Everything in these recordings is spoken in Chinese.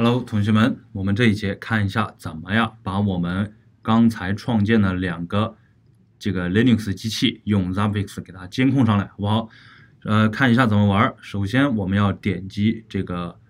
Hello，同学们，我们这一节看一下怎么样把我们刚才创建的两个这个 Linux 机器用 Zabbix 给它监控上来。好不好？呃看一下怎么玩。首先我们要点击这个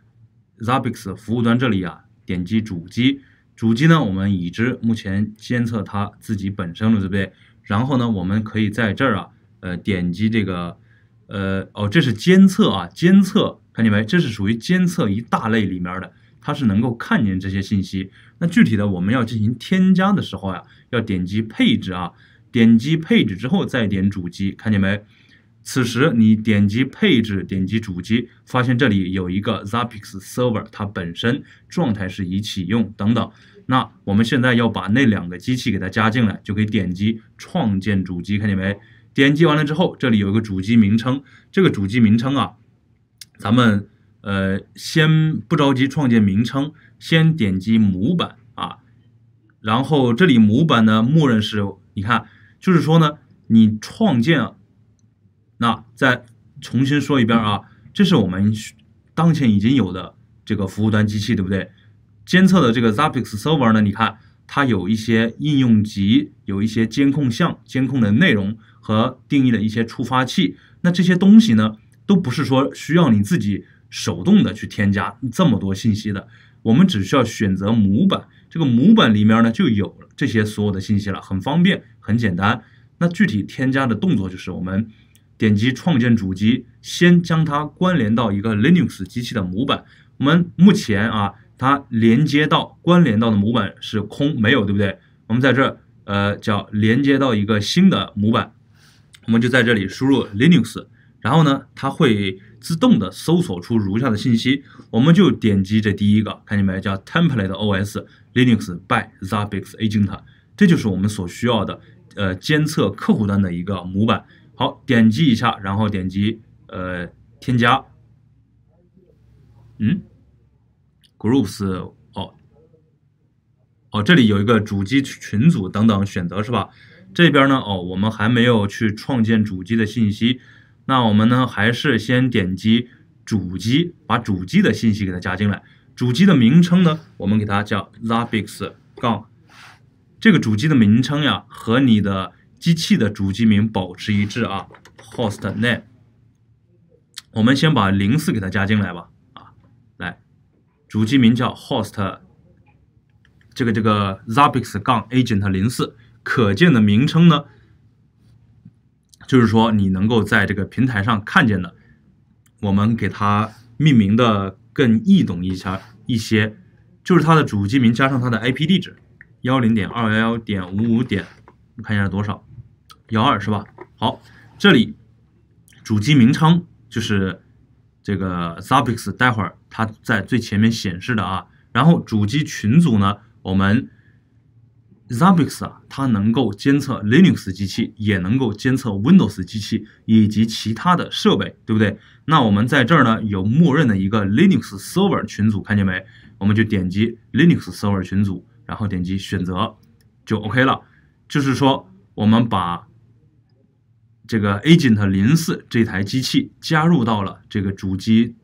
Zabbix 服务端这里啊，点击主机，主机呢我们已知目前监测它自己本身的，对不对？然后呢，我们可以在这儿啊，呃，点击这个呃哦，这是监测啊，监测，看见没？这是属于监测一大类里面的。它是能够看见这些信息。那具体的我们要进行添加的时候呀，要点击配置啊，点击配置之后再点主机，看见没？此时你点击配置，点击主机，发现这里有一个 Zabbix Server，它本身状态是已启用等等。那我们现在要把那两个机器给它加进来，就可以点击创建主机，看见没？点击完了之后，这里有一个主机名称，这个主机名称啊，咱们。呃，先不着急创建名称，先点击模板啊，然后这里模板呢，默认是，你看，就是说呢，你创建，那再重新说一遍啊，这是我们当前已经有的这个服务端机器，对不对？监测的这个 Zabbix Server 呢，你看它有一些应用级，有一些监控项，监控的内容和定义的一些触发器，那这些东西呢，都不是说需要你自己。手动的去添加这么多信息的，我们只需要选择模板，这个模板里面呢就有这些所有的信息了，很方便，很简单。那具体添加的动作就是我们点击创建主机，先将它关联到一个 Linux 机器的模板。我们目前啊，它连接到关联到的模板是空，没有，对不对？我们在这儿呃叫连接到一个新的模板，我们就在这里输入 Linux，然后呢，它会。自动的搜索出如下的信息，我们就点击这第一个，看见没？叫 Template OS Linux by Zabbix Agent，这就是我们所需要的，呃，监测客户端的一个模板。好，点击一下，然后点击呃添加。嗯，Groups，哦哦，这里有一个主机群组等等选择是吧？这边呢，哦，我们还没有去创建主机的信息。那我们呢，还是先点击主机，把主机的信息给它加进来。主机的名称呢，我们给它叫 Zabbix 杠。这个主机的名称呀，和你的机器的主机名保持一致啊，host name。我们先把零四给它加进来吧，啊，来，主机名叫 host，这个这个 Zabbix 杠 agent 零四，可见的名称呢。就是说，你能够在这个平台上看见的，我们给它命名的更易懂一些，一些就是它的主机名加上它的 IP 地址，幺零点二幺幺点五五点，我看一下多少，幺二是吧？好，这里主机名称就是这个 Zabbix，待会儿它在最前面显示的啊，然后主机群组呢，我们。Zabbix 啊，它能够监测 Linux 机器，也能够监测 Windows 机器以及其他的设备，对不对？那我们在这儿呢有默认的一个 Linux Server 群组，看见没？我们就点击 Linux Server 群组，然后点击选择就 OK 了。就是说，我们把这个 Agent 零四这台机器加入到了这个主机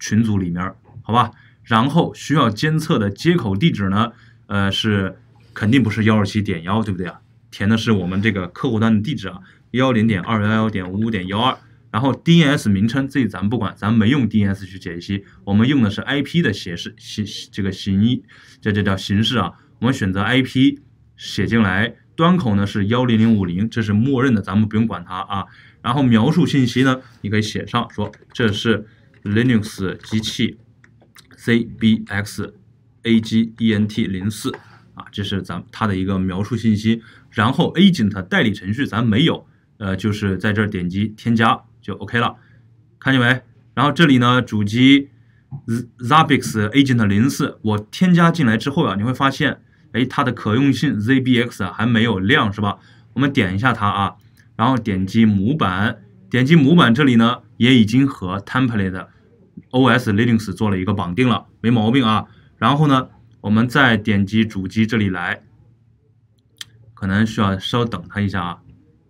群组里面，好吧？然后需要监测的接口地址呢，呃是。肯定不是幺二七点幺，对不对啊？填的是我们这个客户端的地址啊，幺零点二幺幺点五五点幺二。然后 DNS 名称这咱们不管，咱没用 DNS 去解析，我们用的是 IP 的形式，形这个形义，这就叫形式啊。我们选择 IP 写进来，端口呢是幺零零五零，这是默认的，咱们不用管它啊。然后描述信息呢，你可以写上说这是 Linux 机器，CBXAGENT 零四。这是咱它的一个描述信息，然后 agent 代理程序咱没有，呃，就是在这点击添加就 OK 了，看见没？然后这里呢，主机 zabbix agent 零四，我添加进来之后啊，你会发现，哎，它的可用性 z b x 还没有亮是吧？我们点一下它啊，然后点击模板，点击模板这里呢，也已经和 template os linux 做了一个绑定了，没毛病啊。然后呢？我们再点击主机这里来，可能需要稍等它一下啊，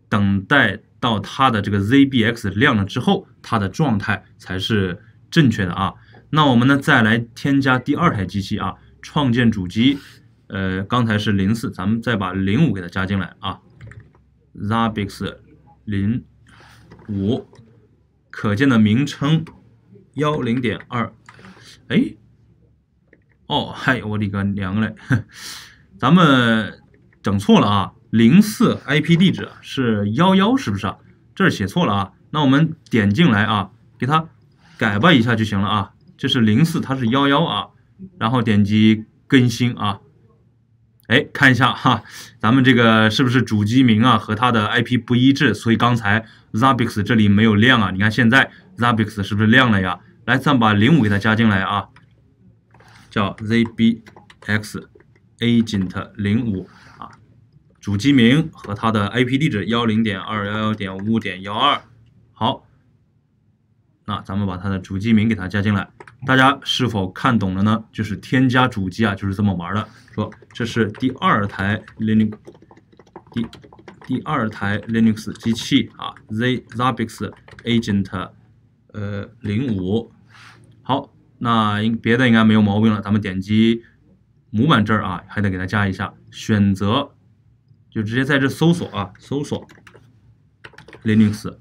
等待到它的这个 ZBX 亮了之后，它的状态才是正确的啊。那我们呢再来添加第二台机器啊，创建主机，呃，刚才是零四，咱们再把零五给它加进来啊，ZBX 零五，可见的名称幺零点二，哎。哦，嗨，我的个娘嘞！咱们整错了啊，零四 IP 地址是幺幺是不是啊？这写错了啊。那我们点进来啊，给它改吧一下就行了啊。这是零四，它是幺幺啊。然后点击更新啊。哎，看一下哈，咱们这个是不是主机名啊和它的 IP 不一致，所以刚才 Zabbix 这里没有亮啊。你看现在 Zabbix 是不是亮了呀？来，咱把零五给它加进来啊。叫 zbx agent 零五啊，主机名和它的 IP 地址幺零点二幺幺点五点幺二，好，那咱们把它的主机名给它加进来，大家是否看懂了呢？就是添加主机啊，就是这么玩的。说这是第二台 Linux，第第二台 Linux 机器啊，zabbix agent 呃零五，好。那应别的应该没有毛病了，咱们点击模板这儿啊，还得给它加一下选择，就直接在这搜索啊，搜索 Linux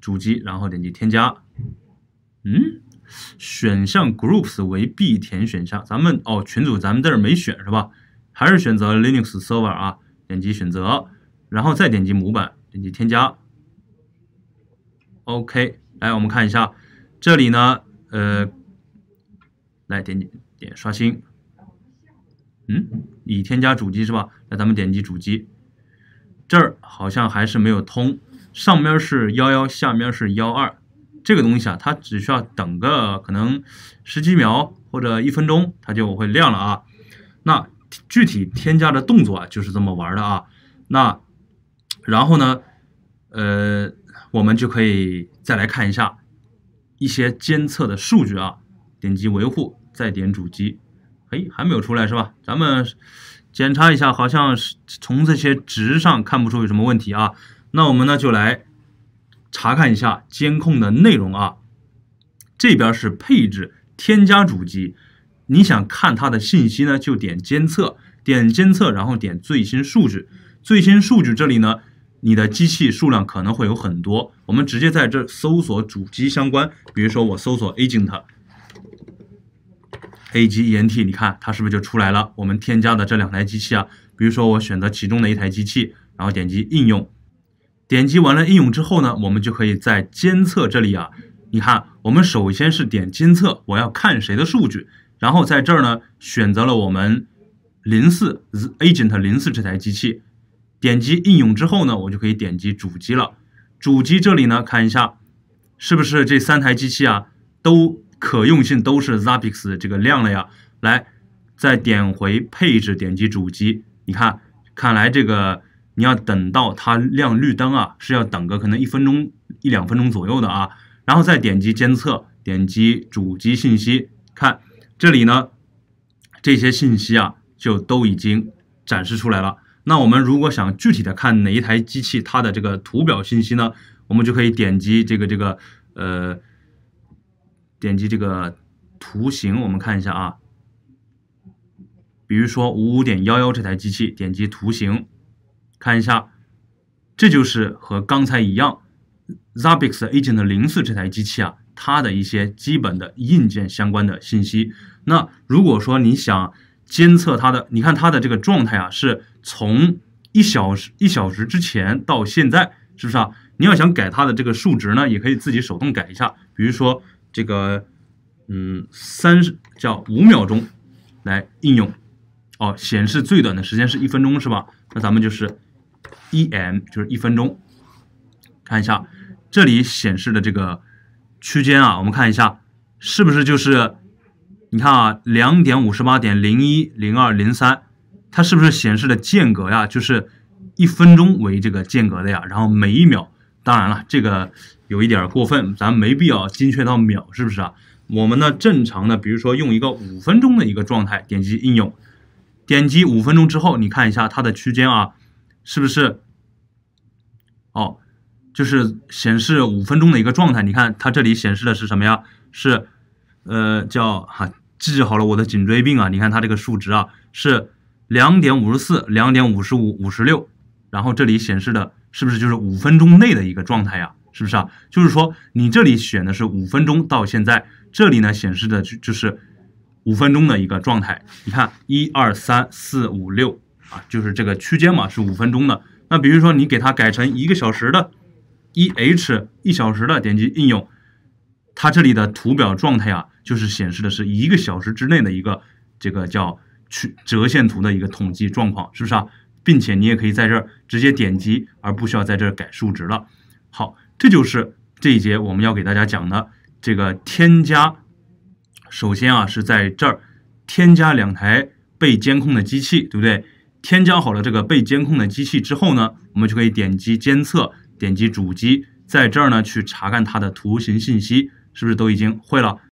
主机，然后点击添加。嗯，选项 Groups 为必填选项，咱们哦群主咱们这儿没选是吧？还是选择 Linux Server 啊，点击选择，然后再点击模板，点击添加。OK，来我们看一下这里呢。呃，来点点点刷新，嗯，已添加主机是吧？来，咱们点击主机，这儿好像还是没有通，上面是幺幺，下面是幺二，这个东西啊，它只需要等个可能十几秒或者一分钟，它就会亮了啊。那具体添加的动作啊，就是这么玩的啊。那然后呢，呃，我们就可以再来看一下。一些监测的数据啊，点击维护，再点主机，哎，还没有出来是吧？咱们检查一下，好像是从这些值上看不出有什么问题啊。那我们呢就来查看一下监控的内容啊。这边是配置，添加主机。你想看它的信息呢，就点监测，点监测，然后点最新数据。最新数据这里呢。你的机器数量可能会有很多，我们直接在这搜索主机相关，比如说我搜索 agent，agent，你看它是不是就出来了？我们添加的这两台机器啊，比如说我选择其中的一台机器，然后点击应用，点击完了应用之后呢，我们就可以在监测这里啊，你看我们首先是点监测，我要看谁的数据，然后在这儿呢选择了我们零四 agent 零四这台机器。点击应用之后呢，我就可以点击主机了。主机这里呢，看一下是不是这三台机器啊都可用性都是 Zabbix 这个亮了呀？来，再点回配置，点击主机，你看，看来这个你要等到它亮绿灯啊，是要等个可能一分钟一两分钟左右的啊。然后再点击监测，点击主机信息，看这里呢，这些信息啊就都已经展示出来了。那我们如果想具体的看哪一台机器它的这个图表信息呢？我们就可以点击这个这个呃，点击这个图形，我们看一下啊。比如说五五点幺幺这台机器，点击图形看一下，这就是和刚才一样，Zabbix Agent 零四这台机器啊，它的一些基本的硬件相关的信息。那如果说你想，监测它的，你看它的这个状态啊，是从一小时一小时之前到现在，是不是啊？你要想改它的这个数值呢，也可以自己手动改一下。比如说这个，嗯，三十叫五秒钟来应用哦，显示最短的时间是一分钟是吧？那咱们就是 E m 就是一分钟，看一下这里显示的这个区间啊，我们看一下是不是就是。你看啊，两点五十八点零一零二零三，它是不是显示的间隔呀？就是一分钟为这个间隔的呀。然后每一秒，当然了，这个有一点过分，咱没必要精确到秒，是不是啊？我们呢，正常的，比如说用一个五分钟的一个状态，点击应用，点击五分钟之后，你看一下它的区间啊，是不是？哦，就是显示五分钟的一个状态。你看它这里显示的是什么呀？是，呃，叫哈。记好了，我的颈椎病啊，你看它这个数值啊是两点五十四、两点五十五、五十六，然后这里显示的是不是就是五分钟内的一个状态呀？是不是啊？就是说你这里选的是五分钟到现在，这里呢显示的就就是五分钟的一个状态。你看一二三四五六啊，就是这个区间嘛，是五分钟的。那比如说你给它改成一个小时的，一 h 一小时的，点击应用。它这里的图表状态啊，就是显示的是一个小时之内的一个这个叫曲折线图的一个统计状况，是不是啊？并且你也可以在这儿直接点击，而不需要在这儿改数值了。好，这就是这一节我们要给大家讲的这个添加。首先啊，是在这儿添加两台被监控的机器，对不对？添加好了这个被监控的机器之后呢，我们就可以点击监测，点击主机，在这儿呢去查看它的图形信息。是不是都已经会了？